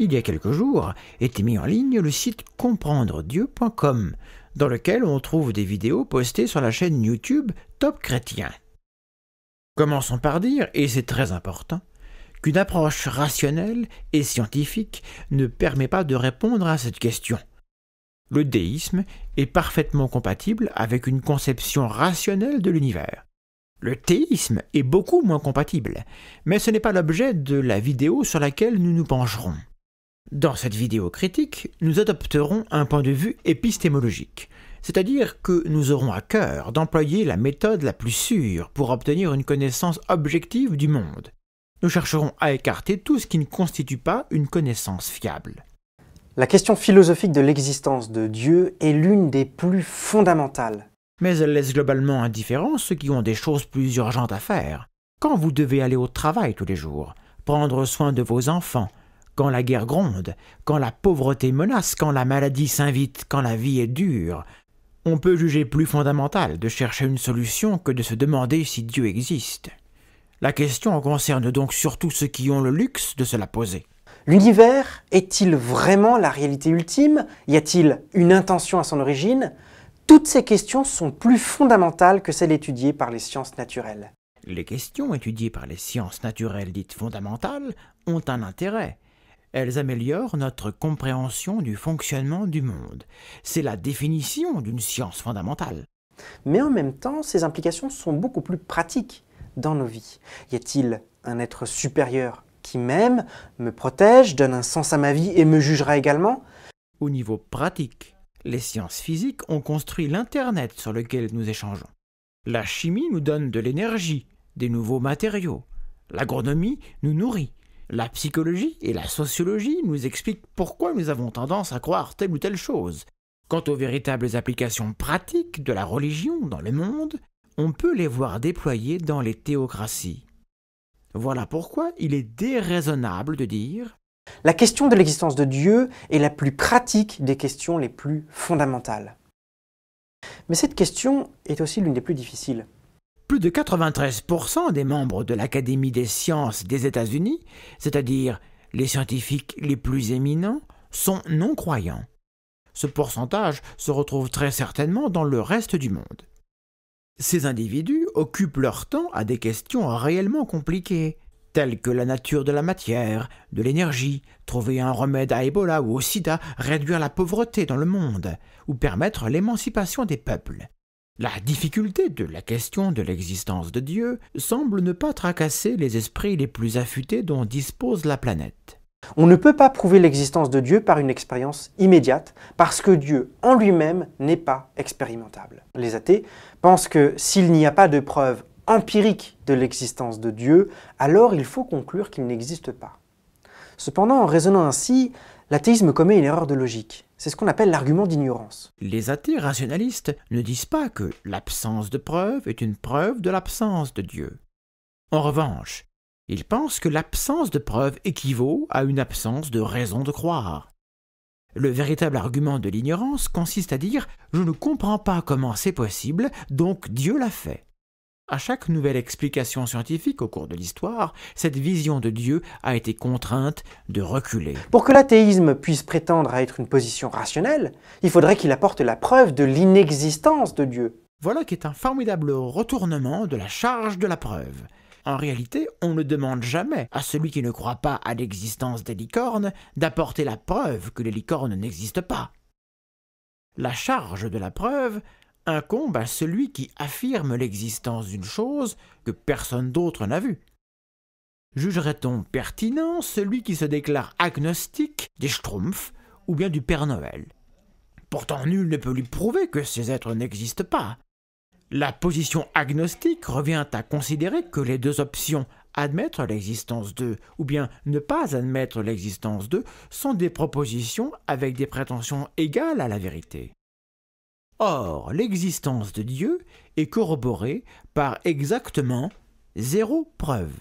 il y a quelques jours, était mis en ligne le site comprendre-dieu.com, dans lequel on trouve des vidéos postées sur la chaîne YouTube Top Chrétien. Commençons par dire, et c'est très important, qu'une approche rationnelle et scientifique ne permet pas de répondre à cette question. Le déisme est parfaitement compatible avec une conception rationnelle de l'univers. Le théisme est beaucoup moins compatible, mais ce n'est pas l'objet de la vidéo sur laquelle nous nous pencherons. Dans cette vidéo critique, nous adopterons un point de vue épistémologique, c'est-à-dire que nous aurons à cœur d'employer la méthode la plus sûre pour obtenir une connaissance objective du monde. Nous chercherons à écarter tout ce qui ne constitue pas une connaissance fiable. La question philosophique de l'existence de Dieu est l'une des plus fondamentales. Mais elle laisse globalement indifférents ceux qui ont des choses plus urgentes à faire. Quand vous devez aller au travail tous les jours, prendre soin de vos enfants, quand la guerre gronde, quand la pauvreté menace, quand la maladie s'invite, quand la vie est dure. On peut juger plus fondamental de chercher une solution que de se demander si Dieu existe. La question concerne donc surtout ceux qui ont le luxe de se la poser. L'univers est-il vraiment la réalité ultime Y a-t-il une intention à son origine Toutes ces questions sont plus fondamentales que celles étudiées par les sciences naturelles. Les questions étudiées par les sciences naturelles dites fondamentales ont un intérêt, elles améliorent notre compréhension du fonctionnement du monde. C'est la définition d'une science fondamentale. Mais en même temps, ces implications sont beaucoup plus pratiques dans nos vies. Y a-t-il un être supérieur qui m'aime, me protège, donne un sens à ma vie et me jugera également Au niveau pratique, les sciences physiques ont construit l'Internet sur lequel nous échangeons. La chimie nous donne de l'énergie, des nouveaux matériaux. L'agronomie nous nourrit. La psychologie et la sociologie nous expliquent pourquoi nous avons tendance à croire telle ou telle chose. Quant aux véritables applications pratiques de la religion dans le monde, on peut les voir déployées dans les théocraties. Voilà pourquoi il est déraisonnable de dire La question de l'existence de Dieu est la plus pratique des questions les plus fondamentales. Mais cette question est aussi l'une des plus difficiles de 93% des membres de l'Académie des sciences des États-Unis, c'est-à-dire les scientifiques les plus éminents, sont non-croyants. Ce pourcentage se retrouve très certainement dans le reste du monde. Ces individus occupent leur temps à des questions réellement compliquées, telles que la nature de la matière, de l'énergie, trouver un remède à Ebola ou au sida, réduire la pauvreté dans le monde, ou permettre l'émancipation des peuples. La difficulté de la question de l'existence de Dieu semble ne pas tracasser les esprits les plus affûtés dont dispose la planète. On ne peut pas prouver l'existence de Dieu par une expérience immédiate, parce que Dieu en lui-même n'est pas expérimentable. Les athées pensent que s'il n'y a pas de preuve empirique de l'existence de Dieu, alors il faut conclure qu'il n'existe pas. Cependant, en raisonnant ainsi, l'athéisme commet une erreur de logique. C'est ce qu'on appelle l'argument d'ignorance. Les athées rationalistes ne disent pas que l'absence de preuve est une preuve de l'absence de Dieu. En revanche, ils pensent que l'absence de preuve équivaut à une absence de raison de croire. Le véritable argument de l'ignorance consiste à dire je ne comprends pas comment c'est possible, donc Dieu l'a fait. À chaque nouvelle explication scientifique au cours de l'histoire, cette vision de Dieu a été contrainte de reculer. Pour que l'athéisme puisse prétendre à être une position rationnelle, il faudrait qu'il apporte la preuve de l'inexistence de Dieu. Voilà qui est un formidable retournement de la charge de la preuve. En réalité, on ne demande jamais à celui qui ne croit pas à l'existence des licornes d'apporter la preuve que les licornes n'existent pas. La charge de la preuve incombe à celui qui affirme l'existence d'une chose que personne d'autre n'a vue. Jugerait-on pertinent celui qui se déclare agnostique des Schtroumpfs ou bien du Père Noël Pourtant, nul ne peut lui prouver que ces êtres n'existent pas. La position agnostique revient à considérer que les deux options admettre l'existence d'eux ou bien ne pas admettre l'existence d'eux sont des propositions avec des prétentions égales à la vérité. Or, l'existence de Dieu est corroborée par exactement zéro preuve.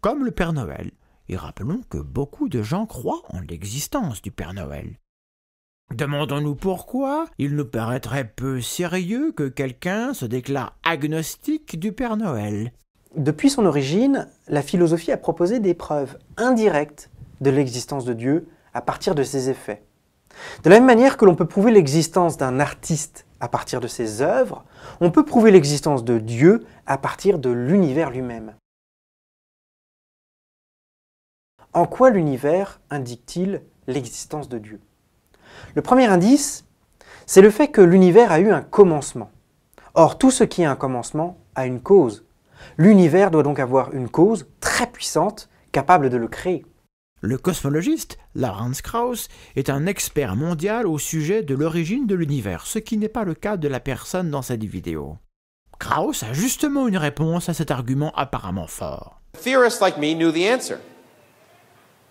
Comme le Père Noël, et rappelons que beaucoup de gens croient en l'existence du Père Noël. Demandons-nous pourquoi il nous paraîtrait peu sérieux que quelqu'un se déclare agnostique du Père Noël. Depuis son origine, la philosophie a proposé des preuves indirectes de l'existence de Dieu à partir de ses effets. De la même manière que l'on peut prouver l'existence d'un artiste à partir de ses œuvres, on peut prouver l'existence de Dieu à partir de l'univers lui-même. En quoi l'univers indique-t-il l'existence de Dieu Le premier indice, c'est le fait que l'univers a eu un commencement. Or, tout ce qui a un commencement a une cause. L'univers doit donc avoir une cause très puissante, capable de le créer. Le cosmologiste Lawrence Krauss est un expert mondial au sujet de l'origine de l'univers, ce qui n'est pas le cas de la personne dans cette vidéo. Krauss a justement une réponse à cet argument apparemment fort. Theorists like me knew the answer.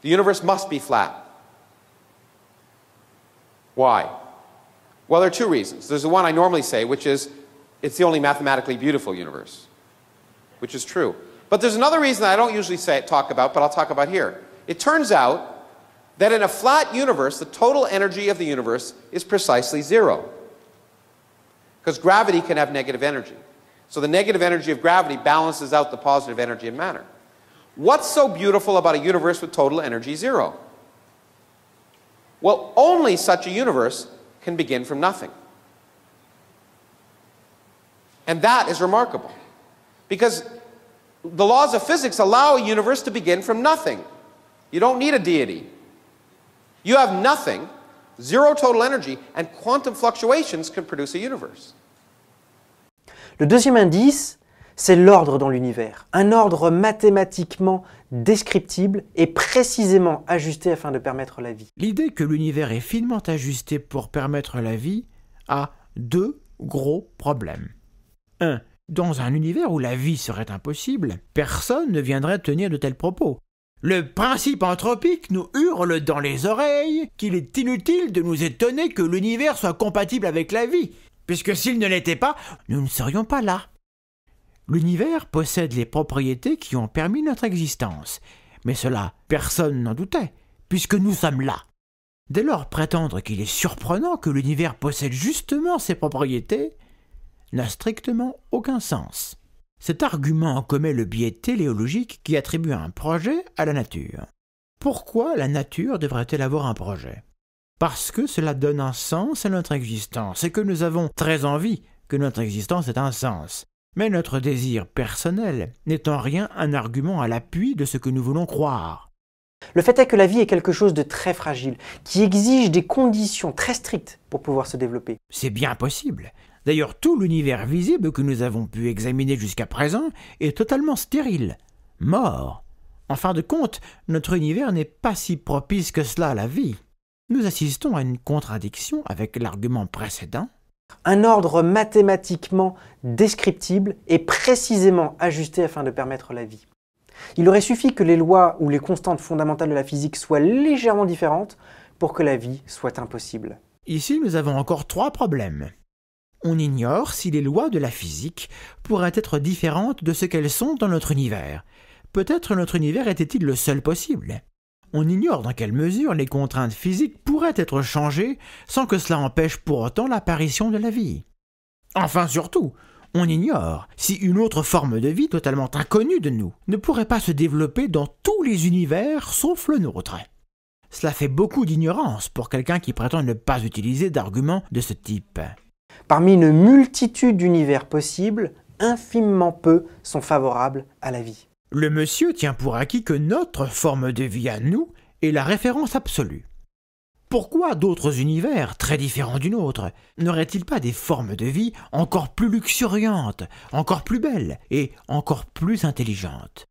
The universe must be flat. Why? Well, there are two reasons. There's the one I normally say, which is it's the only mathematically beautiful universe, which is true. But there's another reason I don't usually say, talk about, but I'll talk about here. It turns out that in a flat universe, the total energy of the universe is precisely zero. Because gravity can have negative energy. So the negative energy of gravity balances out the positive energy of matter. What's so beautiful about a universe with total energy zero? Well, only such a universe can begin from nothing. And that is remarkable. Because the laws of physics allow a universe to begin from nothing. You don't need a deity. You have nothing, zero total energy, and quantum fluctuations can produce a universe. Le deuxième indice, c'est l'ordre dans l'univers, un ordre mathématiquement descriptible et précisément ajusté afin de permettre la vie. L'idée que l'univers est finement ajusté pour permettre la vie a deux gros problèmes. 1. dans un univers où la vie serait impossible, personne ne viendrait tenir de tels propos. Le principe anthropique nous hurle dans les oreilles qu'il est inutile de nous étonner que l'univers soit compatible avec la vie, puisque s'il ne l'était pas, nous ne serions pas là. L'univers possède les propriétés qui ont permis notre existence, mais cela personne n'en doutait, puisque nous sommes là. Dès lors prétendre qu'il est surprenant que l'univers possède justement ces propriétés n'a strictement aucun sens. Cet argument commet le biais téléologique qui attribue un projet à la nature. Pourquoi la nature devrait-elle avoir un projet Parce que cela donne un sens à notre existence et que nous avons très envie que notre existence ait un sens. Mais notre désir personnel n'est en rien un argument à l'appui de ce que nous voulons croire. Le fait est que la vie est quelque chose de très fragile, qui exige des conditions très strictes pour pouvoir se développer. C'est bien possible, D'ailleurs, tout l'univers visible que nous avons pu examiner jusqu'à présent est totalement stérile, mort. En fin de compte, notre univers n'est pas si propice que cela à la vie. Nous assistons à une contradiction avec l'argument précédent. Un ordre mathématiquement descriptible est précisément ajusté afin de permettre la vie. Il aurait suffi que les lois ou les constantes fondamentales de la physique soient légèrement différentes pour que la vie soit impossible. Ici, nous avons encore trois problèmes on ignore si les lois de la physique pourraient être différentes de ce qu'elles sont dans notre univers. Peut-être notre univers était-il le seul possible. On ignore dans quelle mesure les contraintes physiques pourraient être changées sans que cela empêche pour autant l'apparition de la vie. Enfin surtout, on ignore si une autre forme de vie totalement inconnue de nous ne pourrait pas se développer dans tous les univers sauf le nôtre. Cela fait beaucoup d'ignorance pour quelqu'un qui prétend ne pas utiliser d'arguments de ce type. Parmi une multitude d'univers possibles, infiniment peu sont favorables à la vie. Le monsieur tient pour acquis que notre forme de vie à nous est la référence absolue. Pourquoi d'autres univers, très différents du nôtre, n'auraient-ils pas des formes de vie encore plus luxuriantes, encore plus belles et encore plus intelligentes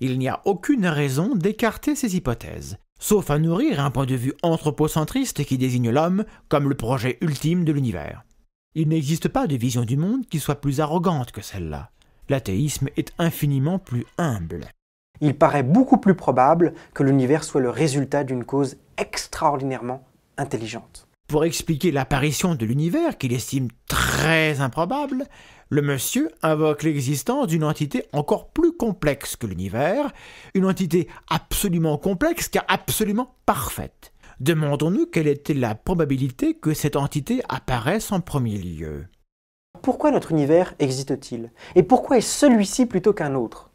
Il n'y a aucune raison d'écarter ces hypothèses, sauf à nourrir un point de vue anthropocentriste qui désigne l'homme comme le projet ultime de l'univers. Il n'existe pas de vision du monde qui soit plus arrogante que celle-là. L'athéisme est infiniment plus humble. Il paraît beaucoup plus probable que l'univers soit le résultat d'une cause extraordinairement intelligente. Pour expliquer l'apparition de l'univers, qu'il estime très improbable, le monsieur invoque l'existence d'une entité encore plus complexe que l'univers, une entité absolument complexe car absolument parfaite demandons-nous quelle était la probabilité que cette entité apparaisse en premier lieu. Pourquoi notre univers existe-t-il Et pourquoi est celui-ci plutôt qu'un autre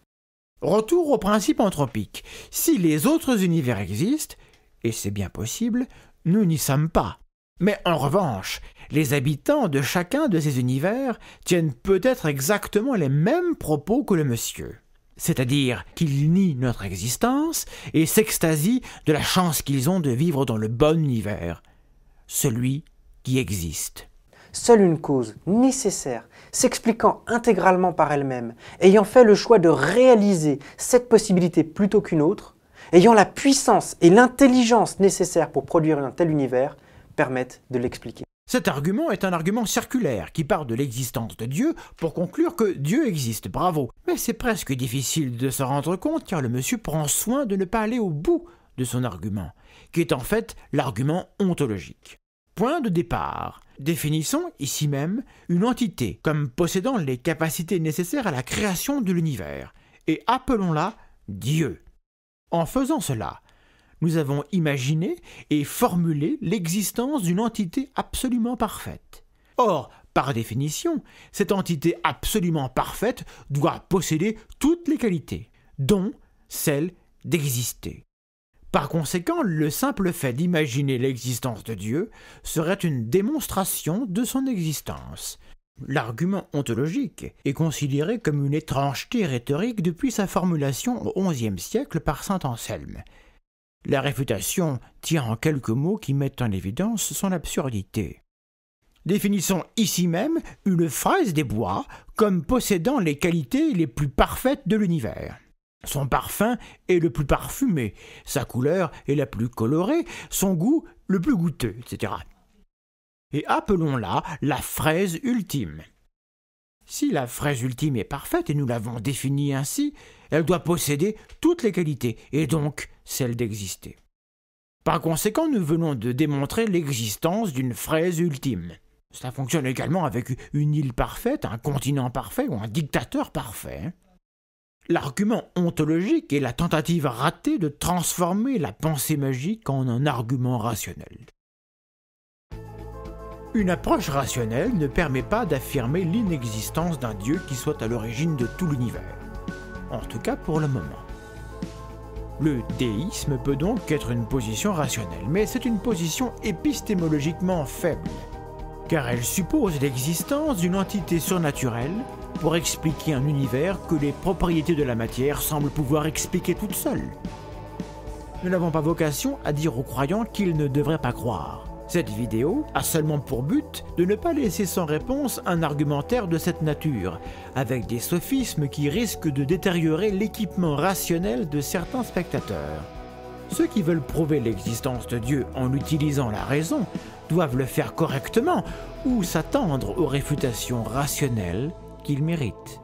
Retour au principe anthropique. Si les autres univers existent, et c'est bien possible, nous n'y sommes pas. Mais en revanche, les habitants de chacun de ces univers tiennent peut-être exactement les mêmes propos que le monsieur c'est-à-dire qu'ils nient notre existence et s'extasient de la chance qu'ils ont de vivre dans le bon univers, celui qui existe. Seule une cause nécessaire, s'expliquant intégralement par elle-même, ayant fait le choix de réaliser cette possibilité plutôt qu'une autre, ayant la puissance et l'intelligence nécessaires pour produire un tel univers, permettent de l'expliquer. Cet argument est un argument circulaire qui part de l'existence de Dieu pour conclure que Dieu existe, bravo. Mais c'est presque difficile de s'en rendre compte car le monsieur prend soin de ne pas aller au bout de son argument, qui est en fait l'argument ontologique. Point de départ. Définissons ici même une entité comme possédant les capacités nécessaires à la création de l'univers, et appelons-la Dieu. En faisant cela, nous avons imaginé et formulé l'existence d'une entité absolument parfaite. Or, par définition, cette entité absolument parfaite doit posséder toutes les qualités, dont celle d'exister. Par conséquent, le simple fait d'imaginer l'existence de Dieu serait une démonstration de son existence. L'argument ontologique est considéré comme une étrangeté rhétorique depuis sa formulation au XIe siècle par saint Anselme, la réfutation tient en quelques mots qui mettent en évidence son absurdité. Définissons ici même une fraise des bois comme possédant les qualités les plus parfaites de l'univers. Son parfum est le plus parfumé, sa couleur est la plus colorée, son goût le plus goûteux, etc. Et appelons-la la fraise ultime. Si la fraise ultime est parfaite, et nous l'avons définie ainsi, elle doit posséder toutes les qualités, et donc celle d'exister. Par conséquent, nous venons de démontrer l'existence d'une fraise ultime. Cela fonctionne également avec une île parfaite, un continent parfait ou un dictateur parfait. L'argument ontologique est la tentative ratée de transformer la pensée magique en un argument rationnel. Une approche rationnelle ne permet pas d'affirmer l'inexistence d'un Dieu qui soit à l'origine de tout l'univers. En tout cas pour le moment. Le déisme peut donc être une position rationnelle, mais c'est une position épistémologiquement faible, car elle suppose l'existence d'une entité surnaturelle pour expliquer un univers que les propriétés de la matière semblent pouvoir expliquer toutes seules. Nous n'avons pas vocation à dire aux croyants qu'ils ne devraient pas croire cette vidéo a seulement pour but de ne pas laisser sans réponse un argumentaire de cette nature, avec des sophismes qui risquent de détériorer l'équipement rationnel de certains spectateurs. Ceux qui veulent prouver l'existence de Dieu en utilisant la raison doivent le faire correctement ou s'attendre aux réfutations rationnelles qu'ils méritent.